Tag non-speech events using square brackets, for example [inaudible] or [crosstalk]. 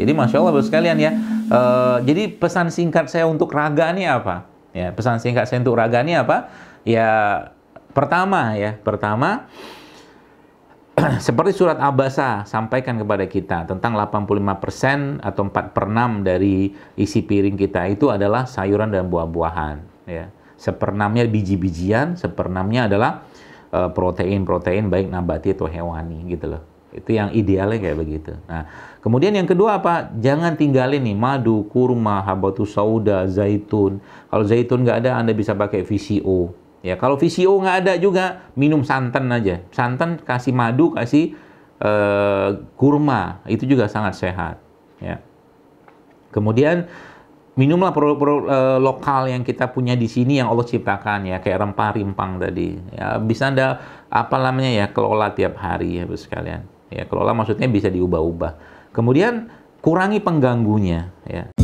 Jadi masya Allah, buat sekalian ya. E, jadi pesan singkat saya untuk raga ini apa? Ya, pesan singkat saya untuk raga ini apa? Ya, pertama ya, pertama [clears throat] seperti surat Abasa sampaikan kepada kita tentang 85% atau 4 per 6 dari isi piring kita itu adalah sayuran dan buah-buahan ya. Sepernamnya biji-bijian, sepernamnya adalah eh, protein-protein baik nabati atau hewani gitu loh. Itu yang idealnya kayak begitu. Nah, kemudian yang kedua apa? Jangan tinggalin nih madu, kurma, habatus sauda, zaitun. Kalau zaitun nggak ada, Anda bisa pakai VCO. Ya, kalau VCO nggak ada juga, minum santan aja. Santan kasih madu, kasih eh, kurma, itu juga sangat sehat. Ya. Kemudian minumlah produk-produk uh, eh, lokal yang kita punya di sini yang Allah ciptakan ya kayak rempah-rimpang tadi ya bisa anda apa namanya ya kelola tiap hari ya sekalian Ya, kelola maksudnya bisa diubah-ubah. Kemudian kurangi pengganggunya ya.